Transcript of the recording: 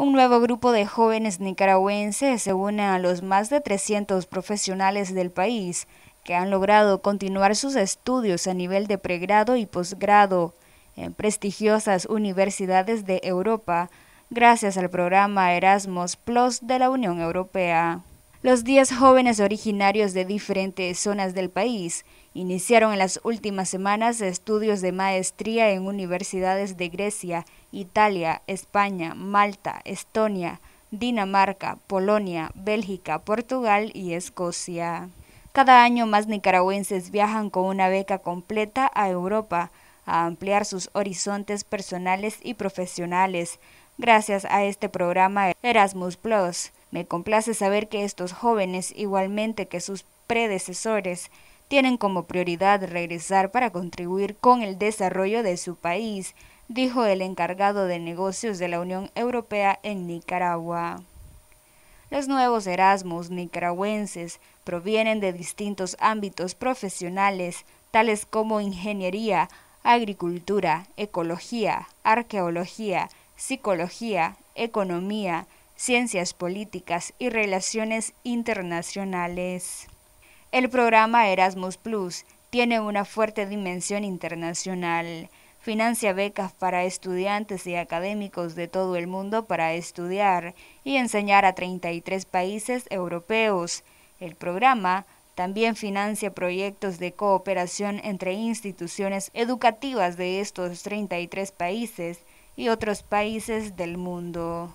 Un nuevo grupo de jóvenes nicaragüenses se une a los más de 300 profesionales del país que han logrado continuar sus estudios a nivel de pregrado y posgrado en prestigiosas universidades de Europa gracias al programa Erasmus Plus de la Unión Europea. Los 10 jóvenes originarios de diferentes zonas del país iniciaron en las últimas semanas estudios de maestría en universidades de Grecia, Italia, España, Malta, Estonia, Dinamarca, Polonia, Bélgica, Portugal y Escocia. Cada año más nicaragüenses viajan con una beca completa a Europa a ampliar sus horizontes personales y profesionales gracias a este programa Erasmus me complace saber que estos jóvenes, igualmente que sus predecesores, tienen como prioridad regresar para contribuir con el desarrollo de su país, dijo el encargado de negocios de la Unión Europea en Nicaragua. Los nuevos Erasmus nicaragüenses provienen de distintos ámbitos profesionales, tales como ingeniería, agricultura, ecología, arqueología, psicología, economía, Ciencias Políticas y Relaciones Internacionales. El programa Erasmus Plus tiene una fuerte dimensión internacional. Financia becas para estudiantes y académicos de todo el mundo para estudiar y enseñar a 33 países europeos. El programa también financia proyectos de cooperación entre instituciones educativas de estos 33 países y otros países del mundo.